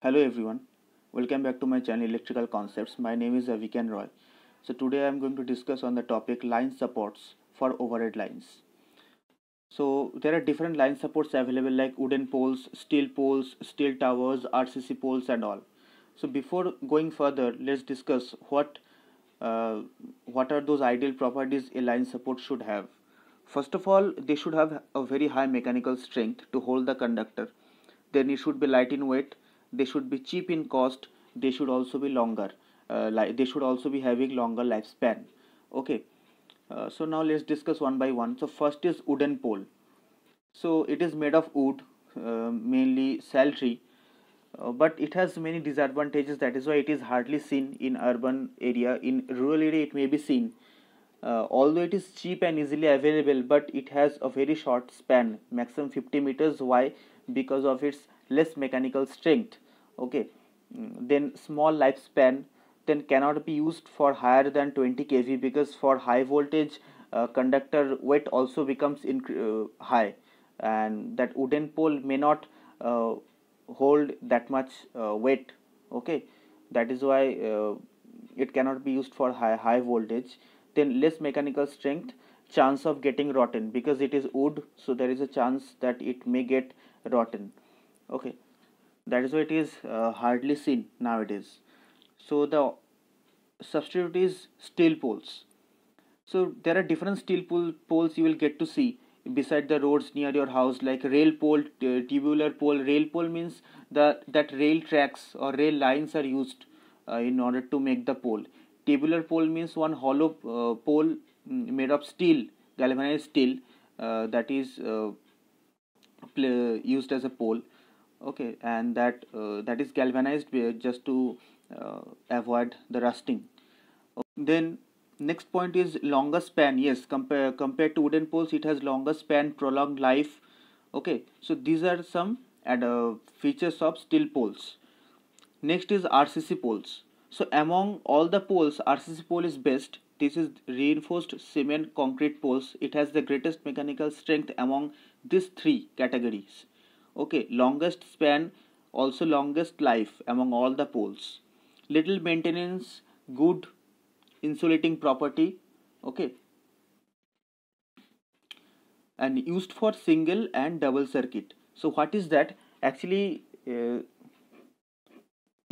hello everyone welcome back to my channel electrical concepts my name is Avikan Roy so today I am going to discuss on the topic line supports for overhead lines so there are different line supports available like wooden poles steel poles steel towers RCC poles and all so before going further let's discuss what uh, what are those ideal properties a line support should have first of all they should have a very high mechanical strength to hold the conductor then it should be light in weight they should be cheap in cost they should also be longer uh, like they should also be having longer lifespan okay uh, so now let's discuss one by one so first is wooden pole so it is made of wood uh, mainly saltry uh, but it has many disadvantages that is why it is hardly seen in urban area in rural area it may be seen uh, although it is cheap and easily available but it has a very short span maximum 50 meters why because of its less mechanical strength okay mm, then small lifespan then cannot be used for higher than 20 kV because for high voltage uh, conductor weight also becomes uh, high and that wooden pole may not uh, hold that much uh, weight okay that is why uh, it cannot be used for high high voltage then less mechanical strength chance of getting rotten because it is wood so there is a chance that it may get rotten okay that is why it is uh, hardly seen nowadays so the substitute is steel poles so there are different steel pole poles you will get to see beside the roads near your house like rail pole tubular pole rail pole means the that rail tracks or rail lines are used uh, in order to make the pole tubular pole means one hollow uh, pole mm, made of steel galvanized steel uh, that is uh, used as a pole okay and that uh, that is galvanized uh, just to uh, avoid the rusting then next point is longer span yes compare compared to wooden poles it has longer span prolonged life okay so these are some and uh, features of steel poles next is rcc poles so among all the poles rcc pole is best this is reinforced cement concrete poles it has the greatest mechanical strength among these three categories okay longest span also longest life among all the poles little maintenance good insulating property okay and used for single and double circuit so what is that actually uh,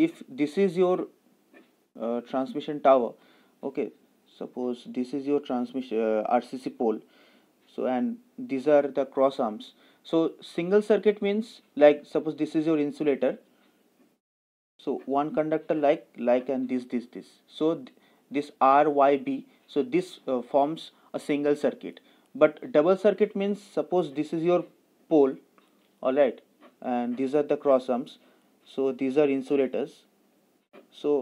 if this is your uh, transmission tower okay suppose this is your transmission uh, rcc pole so and these are the cross arms so single circuit means like suppose this is your insulator so one conductor like like and this this this so this ryb so this uh, forms a single circuit but double circuit means suppose this is your pole all right and these are the cross arms so these are insulators so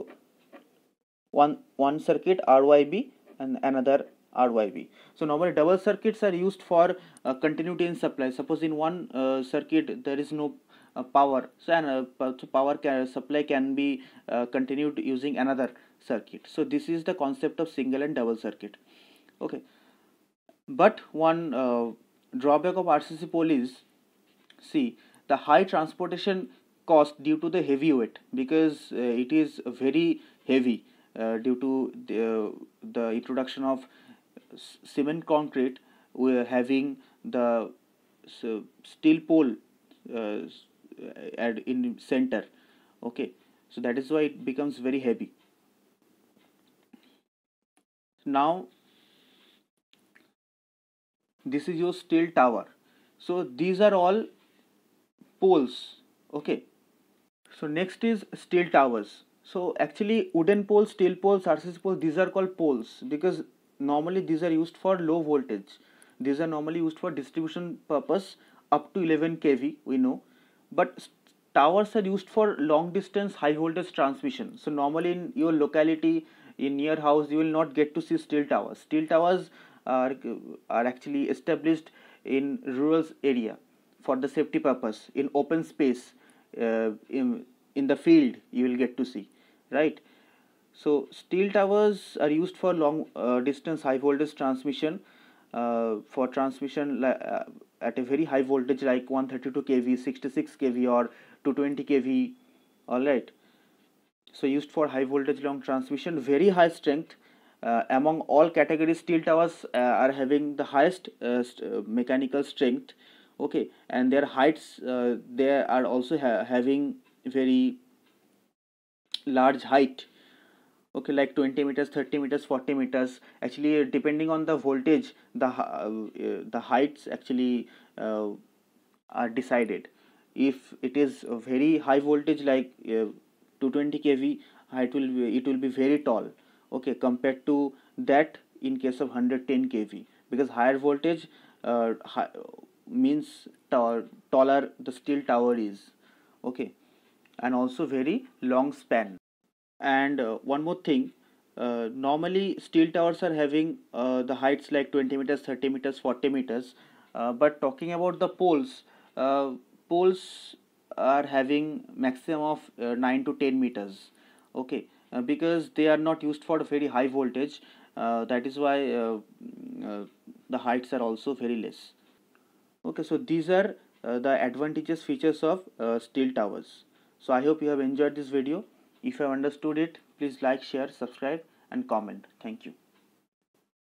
one one circuit ryb and another RYB. So normally double circuits are used for uh, continuity in supply. Suppose in one uh, circuit there is no uh, power, so uh, power can, supply can be uh, continued using another circuit. So this is the concept of single and double circuit. Okay, but one uh, drawback of RCC pole is see the high transportation cost due to the heavy weight because it is very heavy due to the, the introduction of cement concrete we're having the so steel pole uh, at in center okay so that is why it becomes very heavy now this is your steel tower so these are all poles okay so next is steel towers so actually wooden poles steel poles rcc poles these are called poles because normally these are used for low voltage these are normally used for distribution purpose up to 11 kV we know but towers are used for long distance high voltage transmission so normally in your locality in your house you will not get to see steel towers steel towers are, are actually established in rural area for the safety purpose in open space uh, in, in the field you will get to see right so steel towers are used for long uh, distance high voltage transmission uh, for transmission uh, at a very high voltage like 132 kV, 66 kV or 220 kV. Alright. So used for high voltage long transmission, very high strength. Uh, among all categories, steel towers uh, are having the highest uh, st mechanical strength. Okay, and their heights they are also ha having very large height okay like 20 meters 30 meters 40 meters actually depending on the voltage the uh, the heights actually uh, are decided if it is a very high voltage like uh, 220 kV height will be, it will be very tall okay compared to that in case of 110 kV because higher voltage uh, high, means taller the steel tower is okay and also very long span and uh, one more thing uh, normally steel towers are having uh, the heights like 20 meters 30 meters 40 meters but talking about the poles poles are having maximum of 9 to 10 meters okay because they are not used for very high voltage uh, that is why uh, mm, uh, the heights are also very less okay so these are the advantages features of steel towers so i hope you have enjoyed this video if you have understood it, please like, share, subscribe and comment. Thank you.